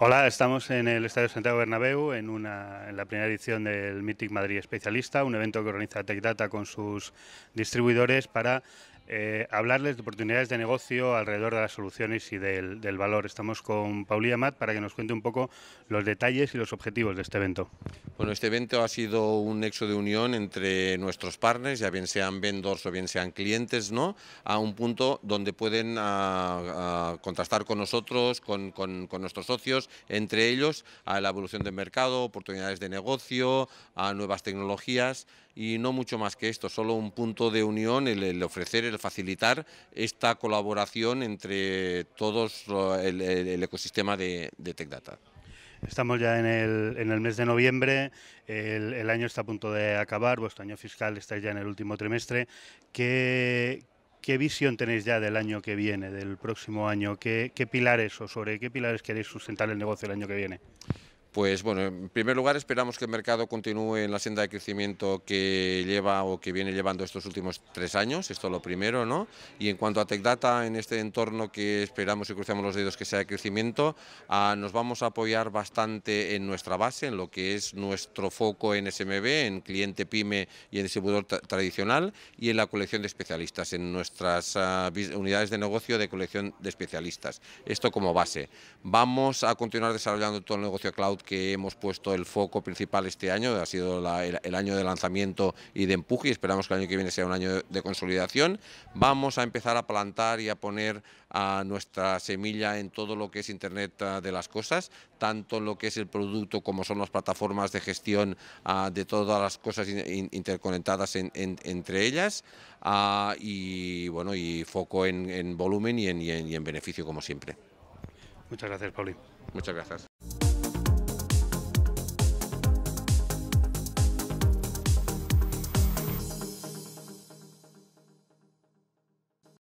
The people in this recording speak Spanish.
Hola, estamos en el Estadio Santiago Bernabéu en, una, en la primera edición del Meeting Madrid Especialista, un evento que organiza TechData con sus distribuidores para eh, hablarles de oportunidades de negocio alrededor de las soluciones y del, valor. Estamos con Paulina matt para que nos cuente un poco los detalles y los objetivos de este evento. Bueno, este evento ha sido un nexo de unión entre nuestros partners, ya bien sean vendors o bien sean clientes, ¿no? A un punto donde pueden ah, ah, contrastar con nosotros, con, nuestros socios, entre ellos a la evolución del mercado, oportunidades de negocio, a nuevas tecnologías y no mucho más que esto, solo un punto de unión, el, el ofrecer el facilitar esta colaboración entre todos eh, el, ecosistema de, de Tech Data. Estamos ya en el, en el, mes de noviembre, el, año está a punto de acabar, vuestro año fiscal está ya en el último trimestre. ¿Qué, visión tenéis ya del año que viene, del próximo año? ¿Qué, pilares o sobre qué pilares queréis sustentar el negocio el año que viene? Pues bueno, en primer lugar esperamos que el mercado continúe en la senda de crecimiento que lleva o que viene llevando estos últimos tres años, esto lo primero, ¿no? Y en cuanto a TechData, en este entorno que esperamos y cruzamos los dedos que sea de crecimiento, ah, nos vamos a apoyar bastante en nuestra base, en lo que es nuestro foco en SMB, en cliente pyme y en distribuidor tradicional y en la colección de especialistas, en nuestras ah, unidades de negocio de colección de especialistas. Esto como base. Vamos a continuar desarrollando todo el negocio cloud que hemos puesto el foco principal este año, ha sido el, año de lanzamiento y de empuje y esperamos que el año que viene sea un año de, consolidación. Vamos a empezar a plantar y a poner a nuestra semilla en todo lo que es Internet ah, de las cosas, tanto lo que es el producto como son las plataformas de gestión ah, de todas las cosas interconectadas entre ellas ah, y bueno y foco en, volumen y, y en beneficio como siempre. Muchas gracias, Pauli. Muchas gracias.